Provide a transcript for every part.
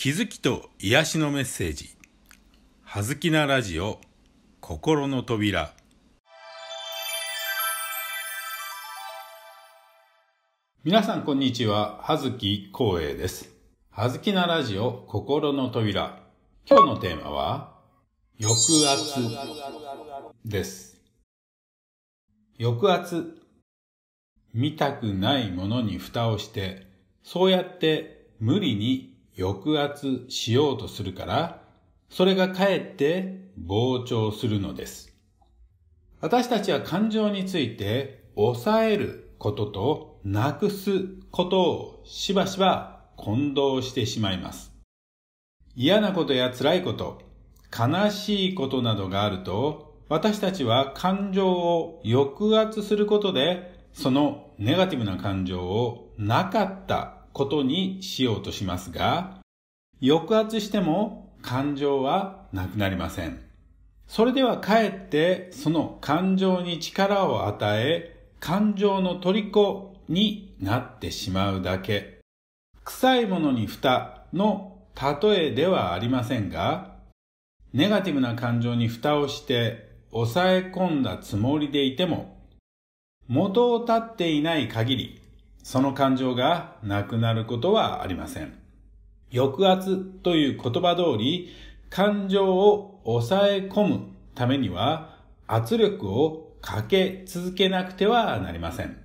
気づきと癒しのメッセージ「はずきなラジオ心の扉」皆さんこんにちは葉月光栄です葉月なラジオ心の扉今日のテーマは抑圧です抑圧見たくないものに蓋をしてそうやって無理に抑圧しようとするから、それがかえって膨張するのです。私たちは感情について抑えることとなくすことをしばしば混同してしまいます。嫌なことや辛いこと、悲しいことなどがあると、私たちは感情を抑圧することで、そのネガティブな感情をなかったことにしようとしますが、抑圧しても感情はなくなりません。それではかえってその感情に力を与え、感情の虜になってしまうだけ。臭いものに蓋の例えではありませんが、ネガティブな感情に蓋をして抑え込んだつもりでいても、元を立っていない限り、その感情がなくなることはありません。抑圧という言葉通り、感情を抑え込むためには圧力をかけ続けなくてはなりません。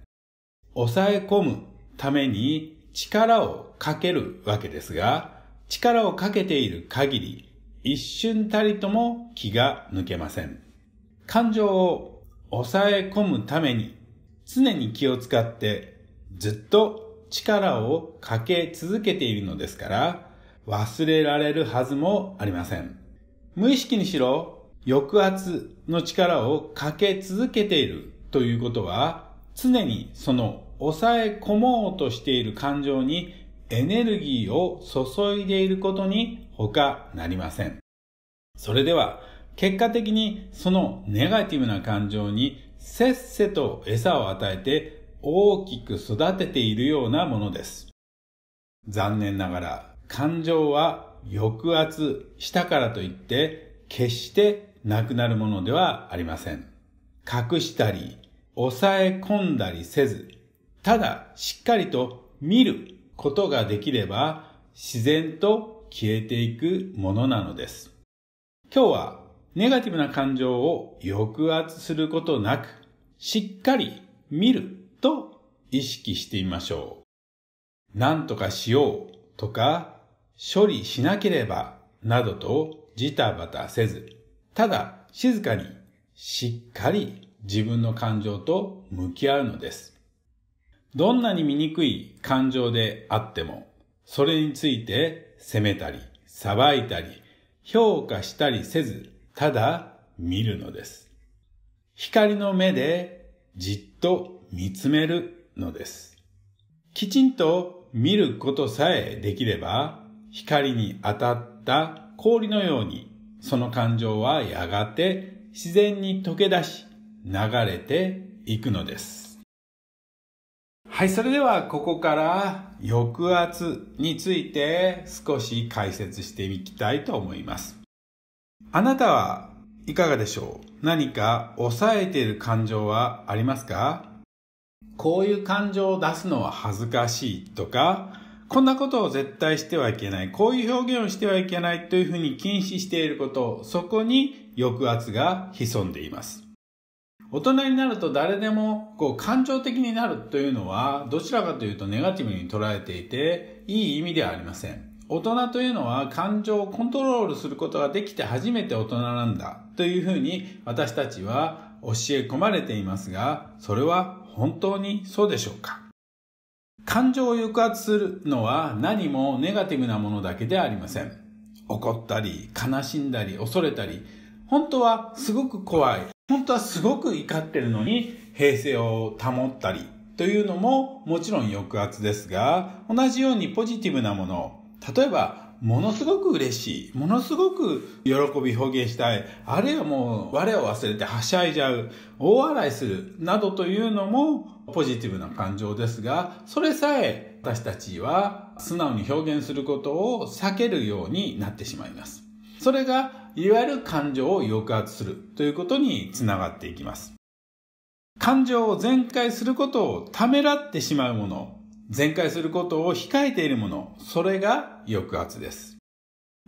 抑え込むために力をかけるわけですが、力をかけている限り、一瞬たりとも気が抜けません。感情を抑え込むために常に気を使ってずっと力をかけ続けているのですから、忘れられるはずもありません。無意識にしろ、抑圧の力をかけ続けているということは、常にその抑え込もうとしている感情にエネルギーを注いでいることに他なりません。それでは、結果的にそのネガティブな感情にせっせと餌を与えて大きく育てているようなものです。残念ながら感情は抑圧したからといって決してなくなるものではありません。隠したり抑え込んだりせず、ただしっかりと見ることができれば自然と消えていくものなのです。今日はネガティブな感情を抑圧することなくしっかり見ると意識してみましょう。なんとかしようとか、処理しなければなどとジタバタせず、ただ静かにしっかり自分の感情と向き合うのです。どんなに醜い感情であっても、それについて責めたり、裁いたり、評価したりせず、ただ見るのです。光の目でじっと見つめるのです。きちんと見ることさえできれば、光に当たった氷のように、その感情はやがて自然に溶け出し、流れていくのです。はい、それではここから抑圧について少し解説していきたいと思います。あなたはいかがでしょう何か抑えている感情はありますかこういう感情を出すのは恥ずかしいとか、こんなことを絶対してはいけない、こういう表現をしてはいけないというふうに禁止していること、そこに抑圧が潜んでいます。大人になると誰でもこう感情的になるというのは、どちらかというとネガティブに捉えていて、いい意味ではありません。大人というのは感情をコントロールすることができて初めて大人なんだというふうに私たちは教え込まれていますが、それは本当にそうでしょうか感情を抑圧するのは何もネガティブなものだけでありません。怒ったり、悲しんだり、恐れたり、本当はすごく怖い、本当はすごく怒ってるのに平静を保ったりというのももちろん抑圧ですが、同じようにポジティブなもの、例えば、ものすごく嬉しい、ものすごく喜び表現したい、あるいはもう我を忘れてはしゃいじゃう、大笑いする、などというのもポジティブな感情ですが、それさえ私たちは素直に表現することを避けるようになってしまいます。それが、いわゆる感情を抑圧するということにつながっていきます。感情を全開することをためらってしまうもの全開することを控えているもの、それが抑圧です。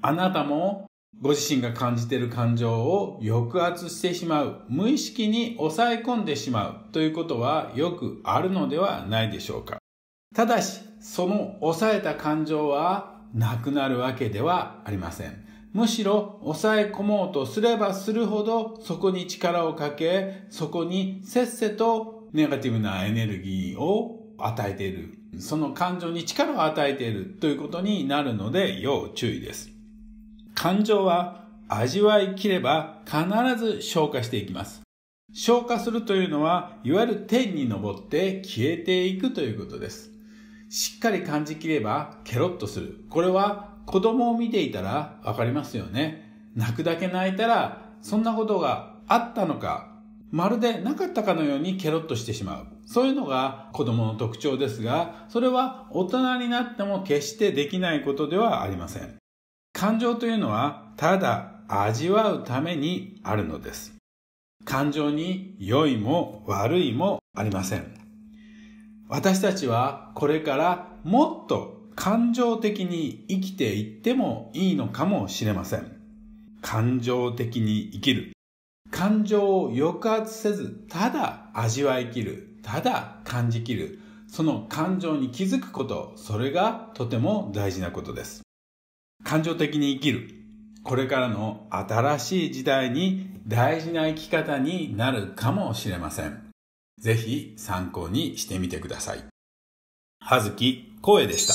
あなたもご自身が感じている感情を抑圧してしまう、無意識に抑え込んでしまうということはよくあるのではないでしょうか。ただし、その抑えた感情はなくなるわけではありません。むしろ抑え込もうとすればするほどそこに力をかけ、そこにせっせとネガティブなエネルギーを与えている。その感情に力を与えているということになるので要注意です。感情は味わい切れば必ず消化していきます。消化するというのは、いわゆる天に昇って消えていくということです。しっかり感じきればケロッとする。これは子供を見ていたらわかりますよね。泣くだけ泣いたら、そんなことがあったのかまるでなかったかのようにケロッとしてしまう。そういうのが子供の特徴ですが、それは大人になっても決してできないことではありません。感情というのはただ味わうためにあるのです。感情に良いも悪いもありません。私たちはこれからもっと感情的に生きていってもいいのかもしれません。感情的に生きる。感情を抑圧せず、ただ味わいきる、ただ感じきる、その感情に気づくこと、それがとても大事なことです。感情的に生きる。これからの新しい時代に大事な生き方になるかもしれません。ぜひ参考にしてみてください。はずき、声でした。